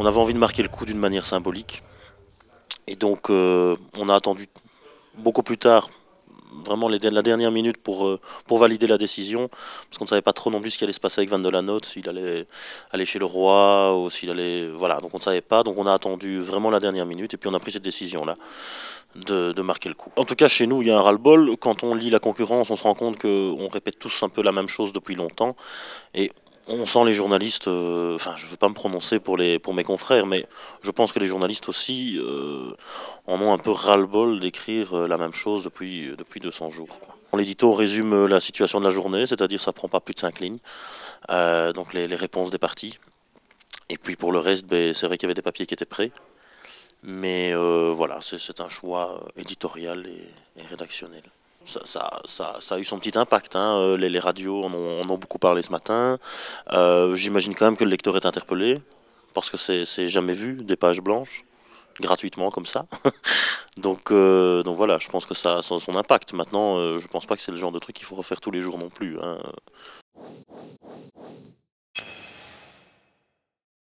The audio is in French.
on avait envie de marquer le coup d'une manière symbolique. Et donc, euh, on a attendu beaucoup plus tard, vraiment la dernière minute, pour, euh, pour valider la décision, parce qu'on ne savait pas trop non plus ce qui allait se passer avec Van de la Note, s'il allait aller chez le roi, ou s'il allait. Voilà, donc on ne savait pas, donc on a attendu vraiment la dernière minute, et puis on a pris cette décision-là. De, marquer le coup. En tout cas, chez nous, il y a un ras-le-bol. Quand on lit la concurrence, on se rend compte qu'on répète tous un peu la même chose depuis longtemps. Et on sent les journalistes, euh, enfin je ne veux pas me prononcer pour, les, pour mes confrères, mais je pense que les journalistes aussi euh, en ont un peu ras-le-bol d'écrire euh, la même chose depuis, depuis 200 jours. L'édito résume la situation de la journée, c'est-à-dire ça prend pas plus de 5 lignes, donc les, réponses des partis. Et puis pour le reste, ben, c'est vrai qu'il y avait des papiers qui étaient prêts, mais voilà, c'est un choix éditorial et rédactionnel ça, ça, ça, a eu son petit impact. Hein. Euh, les, radios en ont, beaucoup parlé ce matin. Euh, j'imagine quand même que le lecteur est interpellé, parce que c'est jamais vu, des pages blanches, gratuitement comme ça. donc, euh, donc voilà, je pense que ça, a son impact. Maintenant, je je pense pas que c'est le genre de truc qu'il faut refaire tous les jours non plus. Hein.